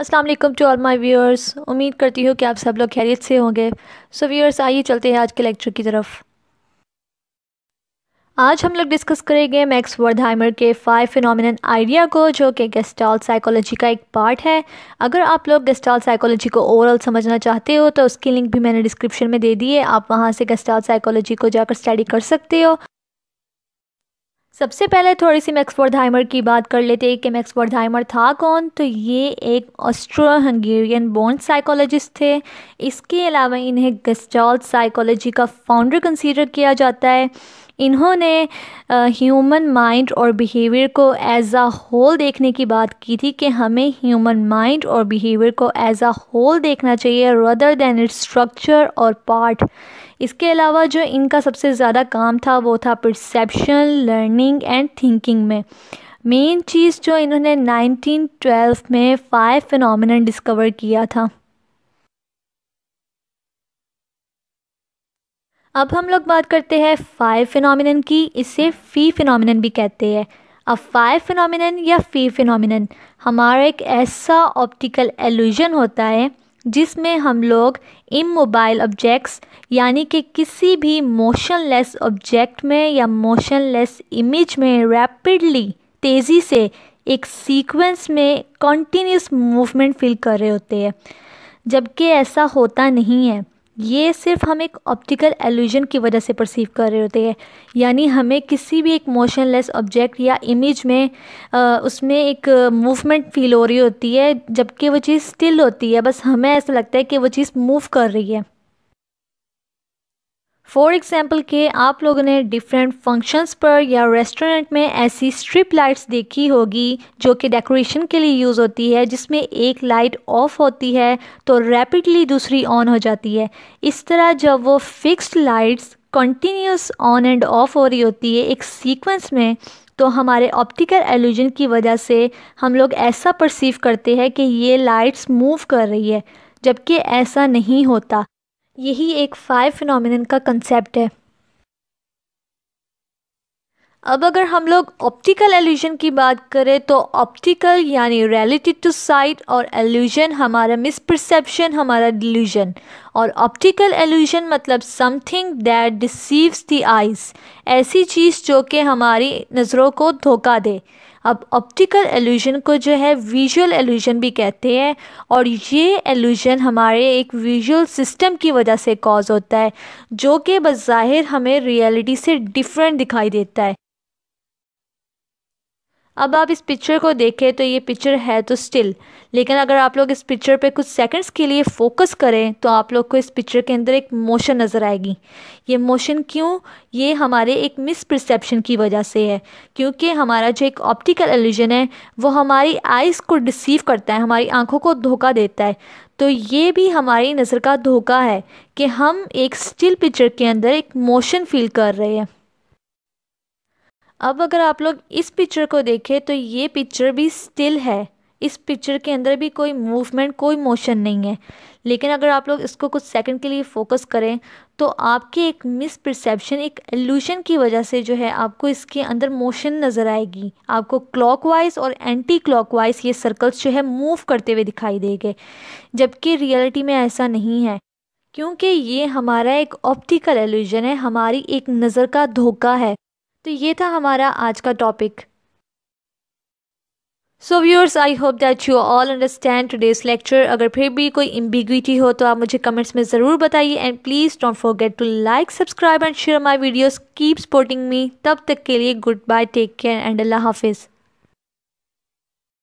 अस्सलाम वालेकुम to all my viewers उम्मीद करती हूँ कि आप सब लोग खैरियत से होंगे सो व्यूअर्स आइए चलते हैं आज के लेक्चर की तरफ आज हम लोग डिस्कस करेंगे मैक्स वर्धहाइमर के फाइव फिनोमिनल आइडिया को जो कि गेस्टाल साइकोलॉजी का एक पार्ट है अगर आप लोग गेस्टाल साइकोलॉजी को ओवरऑल समझना चाहते हो तो उसकी लिंक भी मैंने डिस्क्रिप्शन में दे दी है आप वहाँ से गेस्टाल साइकोलॉजी को जाकर स्टडी कर सकते हो सबसे पहले थोड़ी सी मैक्स वर्थहाइमर की बात कर लेते हैं कि मैक्स वर्थहाइमर था कौन तो ये एक ऑस्ट्रो हंगेरियन बॉन्ड साइकोलॉजिस्ट थे इसके अलावा इन्हें गस्टॉल साइकोलॉजी का फाउंडर कंसीडर किया जाता है इन्होंने ह्यूमन माइंड और बिहेवियर को एज आ होल देखने की बात की थी कि हमें ह्यूमन माइंड और बिहेवियर को एज आ होल देखना चाहिए रदर दैन इट्स स्ट्रक्चर और पार्ट इसके अलावा जो इनका सबसे ज़्यादा काम था वो था परसेप्शन लर्निंग एंड थिंकिंग में मेन चीज़ जो इन्होंने 1912 में फाइव फिनोमिनन डिस्कवर किया था अब हम लोग बात करते हैं फाइव फिनोमिन की इसे फ़ी फिनोमिनन भी कहते हैं अब फाइव फिनोमिन या फ़ी फिनोमिन हमारा एक ऐसा ऑप्टिकल एल्यूजन होता है जिसमें हम लोग इमोबाइल ऑब्जेक्ट्स यानी कि किसी भी मोशनलेस ऑब्जेक्ट में या मोशनलेस इमेज में रैपिडली तेज़ी से एक सीक्वेंस में कॉन्टीन्यूस मूवमेंट फील कर रहे होते हैं जबकि ऐसा होता नहीं है ये सिर्फ हम एक ऑप्टिकल एल्यूजन की वजह से परसीव कर रहे होते हैं यानी हमें किसी भी एक मोशनलेस ऑब्जेक्ट या इमेज में आ, उसमें एक मूवमेंट फील हो रही होती है जबकि वो चीज़ स्टिल होती है बस हमें ऐसा लगता है कि वो चीज़ मूव कर रही है फॉर एग्ज़ाम्पल के आप लोगों ने डिफरेंट फंक्शंस पर या रेस्टोरेंट में ऐसी स्ट्रिप लाइट्स देखी होगी जो कि डेकोरेशन के लिए यूज़ होती है जिसमें एक लाइट ऑफ होती है तो रैपिडली दूसरी ऑन हो जाती है इस तरह जब वो fixed lights continuous on and off हो रही होती है एक सीक्वेंस में तो हमारे ऑप्टिकल एल्यूजन की वजह से हम लोग ऐसा परसीव करते हैं कि ये लाइट्स मूव कर रही है जबकि ऐसा नहीं होता यही एक फाइव फिनोमिनन का कंसेप्ट है अब अगर हम लोग ऑप्टिकल एल्यूजन की बात करें तो ऑप्टिकल यानी रियलिटी टू साइट और एल्यूजन हमारा मिसपरसेप्शन हमारा डिल्यूजन और ऑप्टिकल एल्यूजन मतलब something that deceives the eyes ऐसी चीज़ जो कि हमारी नज़रों को धोखा दे अब ऑप्टिकल एल्यूजन को जो है विजुअल एल्यूजन भी कहते हैं और ये एल्यूजन हमारे एक विजुअल सिस्टम की वजह से कॉज होता है जो कि बज़ाहिर हमें रियलिटी से डिफरेंट दिखाई देता है अब आप इस पिक्चर को देखें तो ये पिक्चर है तो स्टिल लेकिन अगर आप लोग इस पिक्चर पे कुछ सेकंड्स के लिए फोकस करें तो आप लोग को इस पिक्चर के अंदर एक मोशन नज़र आएगी ये मोशन क्यों ये हमारे एक मिसप्रसेप्शन की वजह से है क्योंकि हमारा जो एक ऑप्टिकल एल्यूजन है वो हमारी आइज़ को डिसीव करता है हमारी आँखों को धोखा देता है तो ये भी हमारी नज़र का धोखा है कि हम एक स्टिल पिक्चर के अंदर एक मोशन फील कर रहे हैं अब अगर आप लोग इस पिक्चर को देखें तो ये पिक्चर भी स्टिल है इस पिक्चर के अंदर भी कोई मूवमेंट कोई मोशन नहीं है लेकिन अगर आप लोग इसको कुछ सेकंड के लिए फोकस करें तो आपके एक मिसप्रसेप्शन एक एल्यूशन की वजह से जो है आपको इसके अंदर मोशन नज़र आएगी आपको क्लॉकवाइज और एंटी क्लॉकवाइज ये सर्कल्स जो है मूव करते हुए दिखाई देंगे जबकि रियलिटी में ऐसा नहीं है क्योंकि ये हमारा एक ऑप्टिकल एल्यूजन है हमारी एक नज़र का धोखा है तो ये था हमारा आज का topic so viewers I hope that you all understand today's lecture अगर फिर भी कोई एम्बिग्विटी हो तो आप मुझे कमेंट्स में ज़रूर बताइए and please don't forget to like subscribe and share my videos keep supporting me तब तक के लिए goodbye take care and अल्लाह हाफिज़